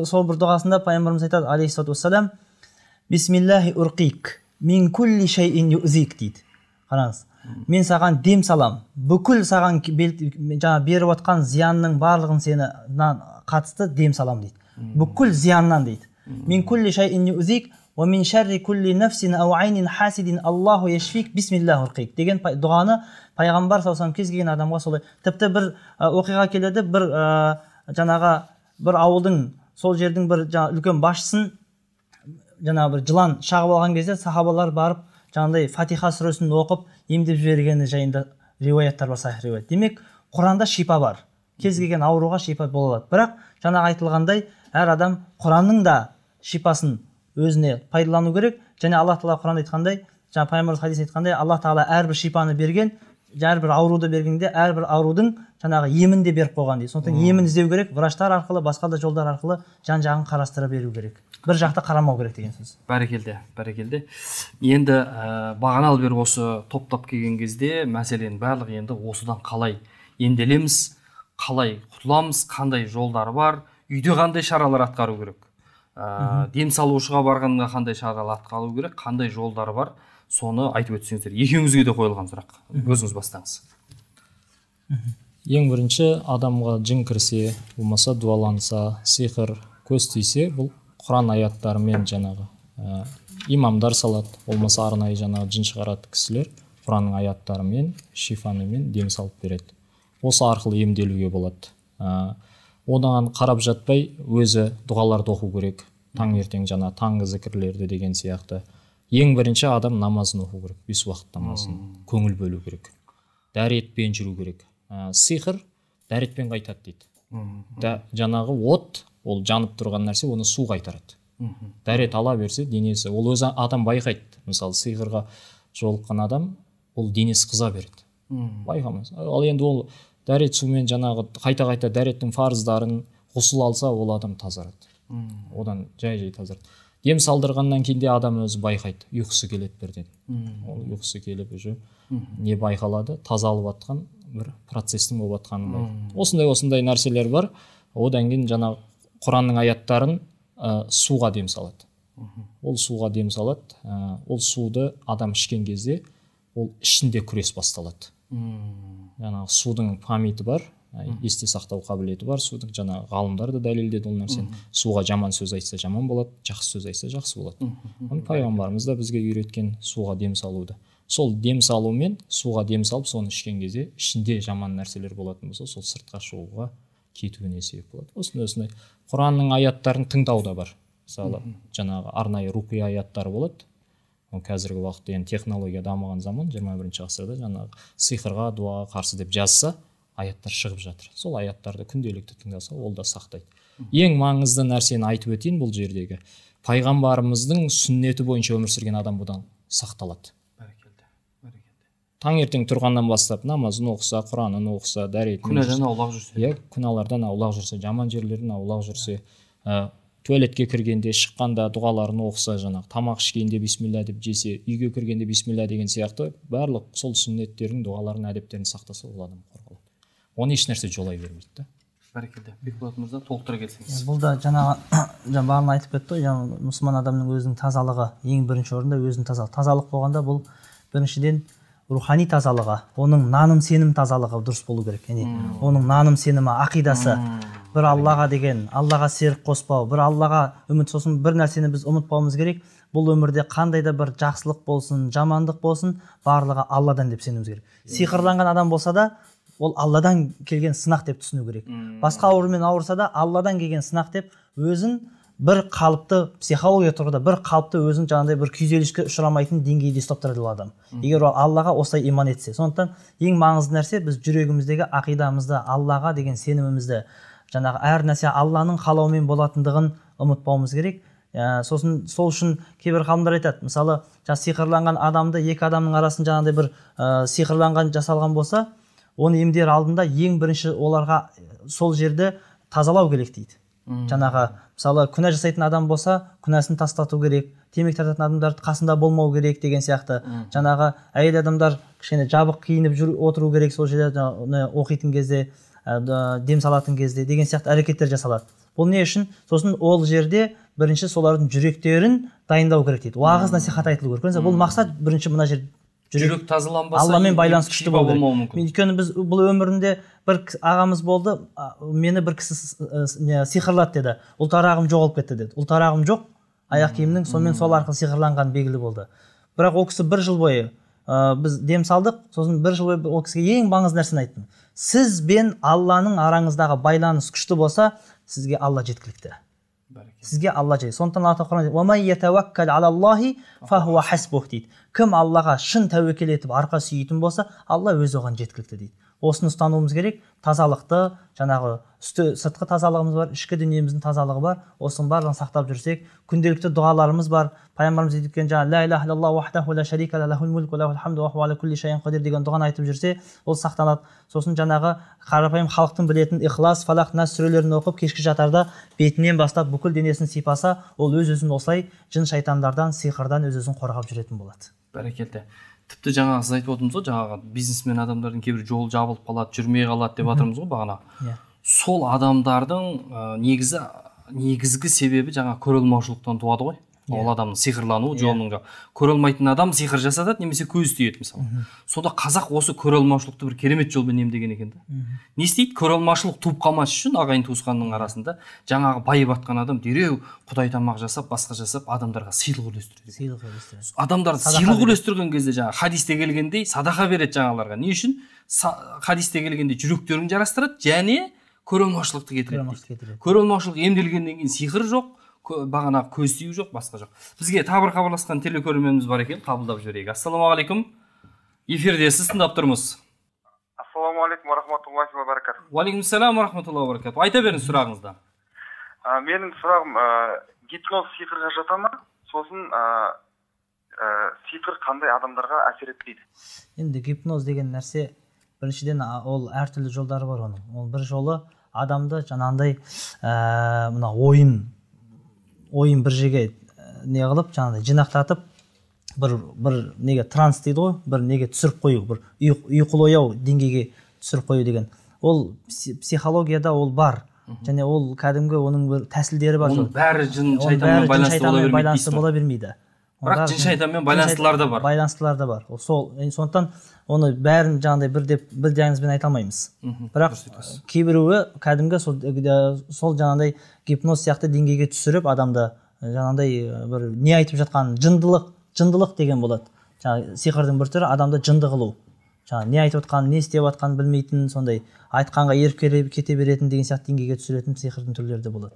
D: сол бір дұғасында пайғамбарымыз айтады алейхисалату уассалам бисмиллахи урқик мин кулли шайин юзик дейді қараңыз мен саған дем салам бүкіл саған жаңа беріп жатқан зиянның барлығын сені қатысты дем салам дейді бүкіл зияннан дейді من كل شيء يؤذيك ومن شر كل نفس أو عين حاسد الله يشفيك بسم الله деген дұғаны пайғамбар саллаллаху кез келген адамға солай тіпті бір оқиға келеді бір жаңағы бір ауылдың сол жердің бір үлкен басшысын жаңағы бір жылан шағып алған кезде сахабалар барып жаңағыдай фатиха сүресін оқып емдеп жібергені жайында риуаяттар бар сахи риуаят демек құранда шипа бар кез келген ауруға шипа бола алады бірақ жаңағы айтылғандай әр адам құранның да шипасын өзіне пайдалану керек және алла тағала құранда айтқандай жаңа пайғамбарымыз хадис айтқандай алла тағала әрбір шипаны берген әрбір ауруды бергенде әрбір аурудың жаңағы емін де беріп қойған дейді сондықтан емін іздеу керек врачтар арқылы басқа да жолдар арқылы жан жағын қарастыра беру керек бір жақты қарамау керек деген сөз
B: бәрекелді бәрекелді енді ә, бағаналы бері осы топтап келген кезде мәселенің барлығы енді осыдан қалай емделеміз қалай құтыламыз қандай жолдар бар үйде қандай шаралар атқару керек ә, салушыға барғанда қандай шаралар атқарылу керек қандай жолдар бар соны айтып өтсеңіздер екеуіңізге де қойылған сұрақ өзіңіз бастаңыз
A: ең бірінші адамға жын кірсе болмаса дуаланса сиқыр көз тисе бұл құран аяттарымен жаңағы ә, имамдар салады болмаса арнайы жаңағы жын шығаратын кісілер құранның аяттарымен шифанымен дем салып береді осы арқылы емделуге болады одан қарап жатпай өзі дұғаларды оқу керек таңертең жана, таңғы зікірлерді деген сияқты ең бірінші адам намазын оқу керек бес уақыт намазын көңіл бөлу керек дәретпен жүру керек ә, сиқыр дәретпен қайтады дейді да, жаңағы от ол жанып тұрған нәрсе оны су қайтарады дәрет ала берсе денесі ол өзі адам байқайды мысалы сиқырға жолыққан адам ол денесі қыза береді байқамас ал енді ол дәрет сумен жаңағы қайта қайта дәреттің фарздарын ғұсыл алса ол адам тазарады одан жай жай тазарады дем салдырғаннан кейін де адам өзі байқайды ұйқысы келеді бірден ол ұйқысы келіп уже не байқалады тазалып жатқан бір процестің болып жатқанын осындай осындай нәрселер бар одан кейін жаңағы құранның аяттарын суға дем салады ол суға дем салады ә, ол суды адам ішкен кезде ол ішінде күрес басталады жаңағы судың памяті бар есте сақтау қабілеті бар судың жаңағы ғалымдар да дәлелдеді ол нәрсені суға жаман сөз айтса жаман болады жақсы сөз айтса жақсы болады оны пайғамбарымыз да бізге үйреткен суға дем салуды сол дем салумен суға дем салып соны ішкен кезде ішінде жаман нәрселер болатын болса сол сыртқа шығуға кетуіне себеп болады осындай осындай құранның аяттарын тыңдау да бар мысалы жаңағы арнайы руқия аяттары болады ол қазіргі уақытта енді технология дамыған заман 21 бірінші ғасырда жаңағы сиқырға дуаға қарсы деп жазса аяттар шығып жатыр сол аяттарды күнделікті тыңдаса ол да сақтайды ең маңызды нәрсені айтып өтейін бұл жердегі пайғамбарымыздың сүннеті бойынша өмір сүрген адам бұдан сақталады таңертең тұрғаннан бастап намазын оқыса құранын оқыса дәретін күнәдан аулақ жүрсе иә күнәлардан аулақ жүрсе жаман жерлерден аулақ жүрсе туалетке кіргенде шыққанда дұғаларын оқыса жаңағы тамақ ішкенде бисмилля деп жесе үйге кіргенде бисмилля деген сияқты барлық сол сүннеттердің дұғаларын әдептерін сақтаса ол адам қорғалады оны ешнәрсе жолай бермейді да
B: бәрекелді бекболат мырза толықтыра келсеңіз
D: бұл да жаңағы жаңа бағана айтып кетті ғой жаңағы мұсылман адамның өзінің тазалығы ең бірінші орында өзінің тазалығы тазалық болғанда бұл біріншіден рухани тазалығы оның наным сенім тазалығы дұрыс болу керек яғни оның наным сенімі ақидасы бір аллаға деген аллаға серік қоспау бір аллаға үміт сосын бір нәрсені біз ұмытпауымыз керек бұл өмірде қандай да бір жақсылық болсын жамандық болсын барлығы алладан деп сенуіміз керек сиқырланған адам болса да ол алладан келген сынақ деп түсіну керек басқа аурумен ауырса да алладан келген сынақ деп өзін бір қалыпты психология тұрғыда бір қалыпты өзін жаңағыдай бір күйзеліске ұшырамайтын деңгейде ұстап тұрады ол адам егер ол аллаға осылай иман етсе сондықтан ең маңызды нәрсе біз жүрегіміздегі ақидамызды аллаға деген сенімімізді жаңағы әр нәрсе алланың қалауымен болатындығын ұмытпауымыз керек ә, сосын сол үшін кейбір ғалымдар айтады мысалы жаңағы сиқырланған адамды екі адамның арасын жаңағыдай бір ә, сиқырланған жасалған болса оны емдер алдында ең бірінші оларға сол жерді тазалау керек дейді жаңағы мысалы күнә жасайтын адам болса күнәсін тастату керек темекі тартатын адамдар қасында болмау керек деген сияқты жаңағы әйел адамдар кішкене жабық киініп жүр отыру керек сол жерде оқитын кезде ә, дем салатын кезде деген сияқты әрекеттер жасалады бұл не үшін сосын ол жерде бірінші солардың жүректерін дайындау керек дейді уағыз насихат айтылу керек бұл мақсат бірінші мына жер жүрек тазаланбаса алламен байланыс күшті болды мүмкін өйткені біз бұл өмірінде бір ағамыз болды мені бір кісі не сиқырлады деді ұлтарағым жоғалып кетті деді ұлтарағым жоқ аяқ киімнің сонымен сол арқылы сиқырланғаны белгілі болды бірақ ол кісі бір жыл бойы ә, біз дем салдық сосын бір жыл бойы ол кісіге ең маңызды нәрсені айттым сіз бен алланың араңыздағы байланыс күшті болса сізге алла жеткілікті сізге алла жай сондықтан алла тағала дейді кім аллаға шын тәуекел етіп арқа сүйейтін болса алла өзі оған жеткілікті дейді осыны ұстануымыз керек тазалықты жаңағы үсті сыртқы тазалығымыз бар ішкі дүниеміздің тазалығы бар осының барлығын сақтап жүрсек күнделікті дұғаларымыз бар пайғамбарымыз еткен жаңағы ля деген дұғаны айтып жүрсе ол сақтанады сосын жаңағы қарапайым халықтың білетін ихлас фалақ нас сүрелерін оқып кешкі жатарда бетінен бастап бүкіл денесін сипаса ол өз өзін осылай жын шайтандардан сиқырдан өз өзін қорғап жүретін болады
B: бәрекелді тіпті жаңағы сіз айтып отырмыз ғой жаңағы бизнесмен адамдардың кейбір жолы жабылып қалады жүрмей қалады деп жатырмыз ғой бағана yeah. Иә. сол адамдардың негізі негізгі себебі жаңа көре алмаушылықтан туады ғой yeah. ол иә. адамның сиқырлануы yeah. Иә. көре алмайтын адам сиқыр жасатады немесе көз тиеді мысалы mm -hmm. сонда қазақ осы көре алмаушылықты бір керемет жолмен емдеген екен да mm -hmm. не істейді көре алмаушылық туып қалмас үшін ағайын туысқанның арасында жаңағы байып жатқан адам дереу құдай тамақ жасап басқа жасап адамдарға сыйлық үлестіреді
D: сыйлық үлестіреді
B: адамдар сыйлық үлестірген кезде жаңағы хадисте келгендей садақа береді жаңағыларға не үшін хадисте келгенде жүректерін жарастырады және көре алмаушылықты кетіреді көре алмаушылық емделгеннен кейін сиқыр жоқ бағанағы көз тию жоқ басқа жоқ бізге тағы бір хабарласқан телекөрерменіміз бар екен қабылдап жіберейік ассалаумағалейкум эфирде сіз тыңдап тұрмыз
C: ассалаумағалейкум рахматуллахи уабаракату
B: уағалейкумассалам рахматуллахи уабаракату айта беріңіз сұрағыңызды
C: менің сұрағым ә, гипноз сиқырға жата ма сосын ә, сиқыр қандай адамдарға әсер етпейді
D: енді гипноз деген нәрсе біріншіден ол әртүрлі жолдары бар оның ол бір жолы адамды жаңағындай ә, мына ойын ойын бір жерге э, не қылып жаңағыдай жинақтатып бір бір неге транс дейді ғой бір неге түсіріп қою бір ұйқылы ояу деңгейге түсіріп қою деген ол психологияда ол бар және ол кәдімгі оның бір тәсілдері бар оның бәрі жын шайтанмен байланысты бола бермейді
B: бірақ жын шайтанмен байланыстылар да
D: бар байланыстылар да бар сол сондықтан оны бәрін жаңағыдай бір деп бір диагнозбен айта алмаймыз бірақ кейбіреуі кәдімгі сол, сол жаңағыдай гипноз сияқты деңгейге түсіріп адамды жаңағыдай бір не айтып жатқан жындылық жындылық деген болады жаңағы сиқырдың бір түрі адамды жынды қылу жаңағы не айтып жатқанын не істеп жатқанын білмейтін сондай айтқанға еріп кете беретін деген сияқты деңгейге түсіретін сиқырдың түрлері де болады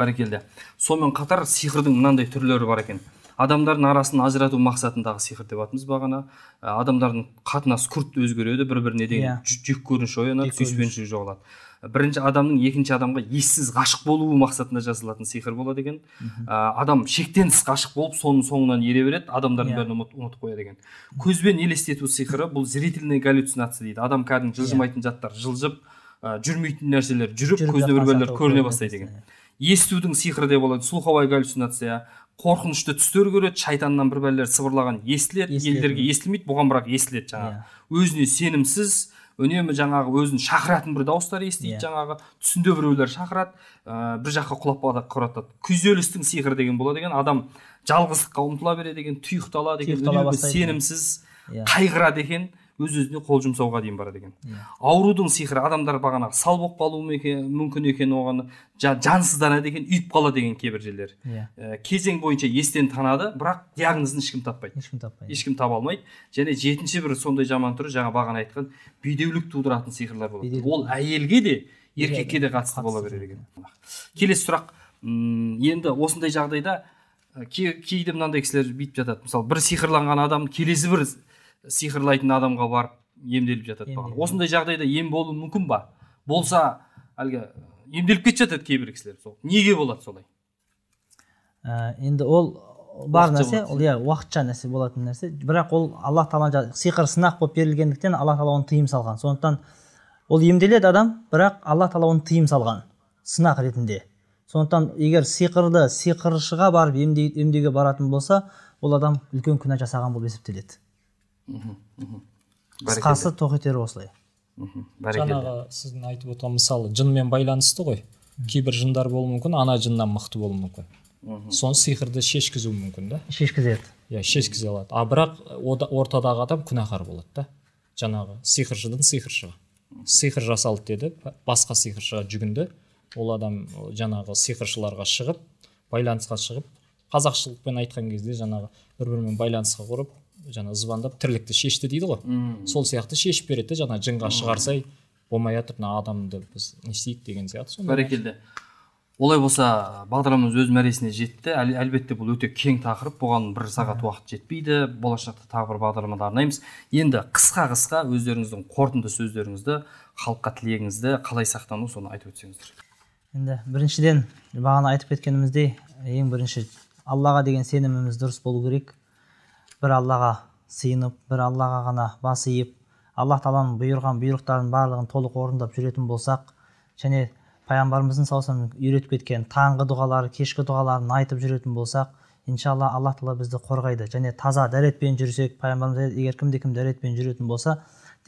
B: бәрекелді сонымен қатар сиқырдың мынандай түрлері бар екен адамдардың арасын ажырату мақсатындағы сиқыр деп жатырмыз бағана э, адамдардың қатынасы күрт өзгереді бір біріне деген иә. жек көрініш оянады сүйіспеншілік жоғалады бірінші адамның екінші адамға ессіз ғашық болуы мақсатында жасалатын сиқыр болады екен э, адам шектен тыс ғашық болып соның соңынан ере береді адамдардың иә. бәрін ұмыт, ұмытып қояды екен көзбен елестету сиқыры бұл зрительный галлюцинация дейді адам кәдімгі иә. жылжымайтын заттар жылжып э, жүрмейтін нәрселер жүріп көзіне бір бірлер көріне бастайды екен естудің сиқыры деп болады слуховой галлюцинация қорқынышты түстер көреді шайтаннан бір бәлелер сыбырлаған естіледі елдерге естілмейді бұған бірақ естіледі жаңағы yeah. Иә. өзіне сенімсіз үнемі жаңағы өзін шақыратын бір дауыстар естиді yeah. Иә. жаңағы түсінде біреулер шақырады ә, бір жаққа құлап құратады күйзелістің сиқыры деген болады екен адам жалғыздыққа ұмтыла береді екен тұйықталады екен сенімсіз иә. қайғырады екен өз өзіне қол жұмсауға дейін барады екен yeah. Иә. аурудың сиқыры адамдар бағана сал болып қалуы мүмкін екен оған жа, жансызданады екен үйіп қалады деген кейбір жерлер yeah. Иә. ә, кезең бойынша естен танады бірақ диагнозын ешкім таппайды ешкім таппайды ешкім таба алмайды және жетінші бір сондай жаман түрі жаңа бағана айтқан бедеулік тудыратын сиқырлар болады Бедеулік. ол әйелге де еркекке де қатысты бола береді екен келесі сұрақ енді осындай жағдайда кейде мынандай кісілер бүйтіп жатады мысалы бір сиқырланған адам келесі бір сиқырлайтын адамға барып емделіп жатады бағана осындай жағдайда ем болуы мүмкін ба болса әлгі емделіп кетіп жатады кейбір кісілер сол неге болады
D: солай ә, енді ол бар нәрсе ол иә уақытша нәрсе болатын нәрсе бірақ ол алла тағала сиқыр сынақ болып берілгендіктен алла тағала оны тыйым салған сондықтан ол емделеді адам бірақ алла тағала оны тыйым салған сынақ ретінде сондықтан егер сиқырды сиқыршыға барып емдеуге баратын болса ол адам үлкен күнә жасаған болып есептеледі қысқасы тоқетері осылай
A: жаңағы сіздің айтып отырған мысалы жынмен байланысты ғой кейбір жындар болуы мүмкін ана жыннан мықты болуы мүмкін соны сиқырды шешкізуі мүмкін да шешкізеді иә шешкізе алады а бірақ ортадағы адам күнәһар болады да жаңағы сиқыршыдан сиқыршыға сиқыр жасалды деді басқа сиқыршыға жүгінді ол адам жаңағы сиқыршыларға шығып байланысқа шығып қазақшылықпен айтқан кезде жаңағы бір бірімен байланысқа құрып жаңа звондап тірлікті шешті дейді ғой сол сияқты шешіп береді де жаңағы жынға шығарсай
B: болмай жатыр мына адамды біз не істейік деген сияқты бәрекелді олай болса бағдарламамыз өз мәресіне жетті Әл, әлбетте бұл өте кең тақырып бұған бір сағат уақыт жетпейді болашақта тағы бір бағдарламада арнаймыз енді қысқа қысқа өздеріңіздің қорытынды сөздеріңізді халыққа тілегіңізді қалай сақтану соны айтып өтсеңіздер
D: енді біріншіден бағана айтып кеткеніміздей ең бірінші аллаға деген сеніміміз дұрыс болу керек бір аллаға сыйынып бір аллаға ғана бас иіп аллах тағаланың бұйырған бұйрықтарын барлығын толық орындап жүретін болсақ және пайғамбарымыздың саллаллаху үйретіп кеткен таңғы дұғалары кешкі дұғаларын айтып жүретін болсақ иншалла алла тағала бізді қорғайды және таза дәретпен жүрсек пайғамбарымыз егер кімде кім дәретпен жүретін болса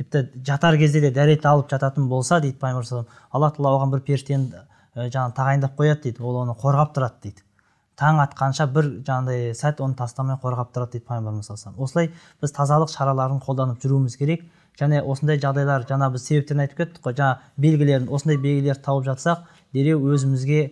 D: тіпті жатар кезде де дәрет алып жататын болса дейді пайғамбар алла тағала оған бір періштені жаңағы тағайындап қояды дейді ол оны қорғап тұрады дейді таң атқанша бір жаңағыдай сәт оны тастамай қорғап тұрады дейді пайғамбар осылай біз тазалық шараларын қолданып жүруіміз керек және осындай жағдайлар жаңа біз себептерін айтып кеттік қой жаңа белгілерін осындай белгілер тауып жатсақ дереу өзімізге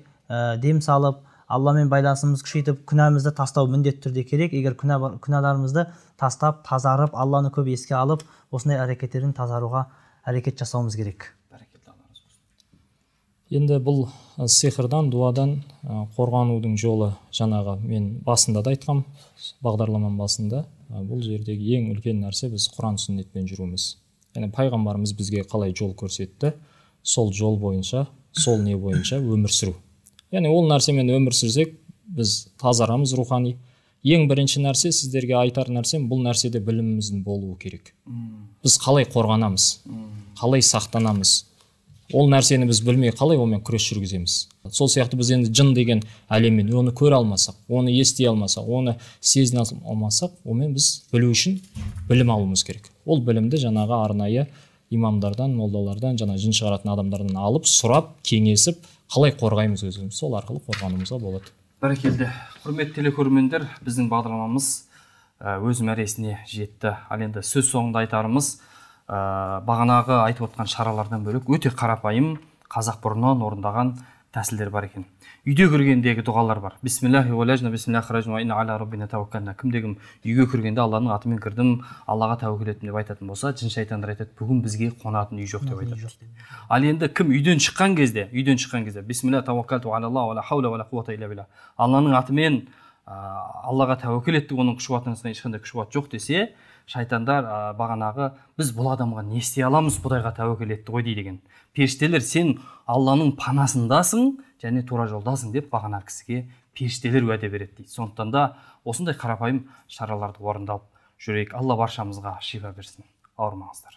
D: дем салып алламен байланысымызды күшейтіп күнәмізді тастау міндетті түрде керек егер күнә күнәларымызды тастап тазарып алланы көп еске алып осындай әрекеттерден тазаруға әрекет жасауымыз керек
A: енді бұл сиқырдан дуадан қорғанудың жолы жаңағы мен басында да айтқам бағдарламаның басында бұл жердегі ең үлкен нәрсе біз құран сүннетпен жүруіміз яғни пайғамбарымыз бізге қалай жол көрсетті сол жол бойынша сол не бойынша өмір сүру яғни ол нәрсемен өмір сүрсек біз тазарамыз рухани ең бірінші нәрсе сіздерге айтар нәрсем бұл нәрседе біліміміздің болуы керек біз қалай қорғанамыз қалай сақтанамыз ол нәрсені біз білмей қалай онымен күрес жүргіземіз сол сияқты біз енді жын деген әлеммен оны көре алмасақ оны ести алмасақ оны сезіне алмасақ онымен біз білу үшін білім алуымыз керек ол білімді жаңағы арнайы имамдардан молдалардан жаңа жын шығаратын адамдардан алып сұрап кеңесіп қалай қорғаймыз өзімізді сол арқылы қорғануымызға
B: болады бәрекелді құрметті телекөрермендер біздің бағдарламамыз өз мәресіне жетті ал енді сөз соңында айтарымыз ә, бағанағы айтып отқан шаралардан бөлек өте қарапайым қазақ бұрыннан орындаған тәсілдер бар екен үйде кіргендегі дұғалар бар кімде кім үйге кіргенде алланың атымен кірдім аллаға тәуекел еттім деп айтатын болса жын шайтандар айтады бүгін бізге қонатын үй жоқ деп айтады ал енді кім үйден шыққан кезде үйден шыққан кезде алланың атымен э, аллаға тәуекел еттік оның күш қуатынан ешқандай күш қуат жоқ десе шайтандар бағанағы біз бұл адамға не істей аламыз құдайға тәуекел етті ғой дейді екен періштелер сен алланың панасындасың және тура жолдасың деп бағана кісіге періштелер уәде береді дейді сондықтан да осындай қарапайым шараларды орындап жүрейік алла баршамызға шипа берсін ауырмаңыздар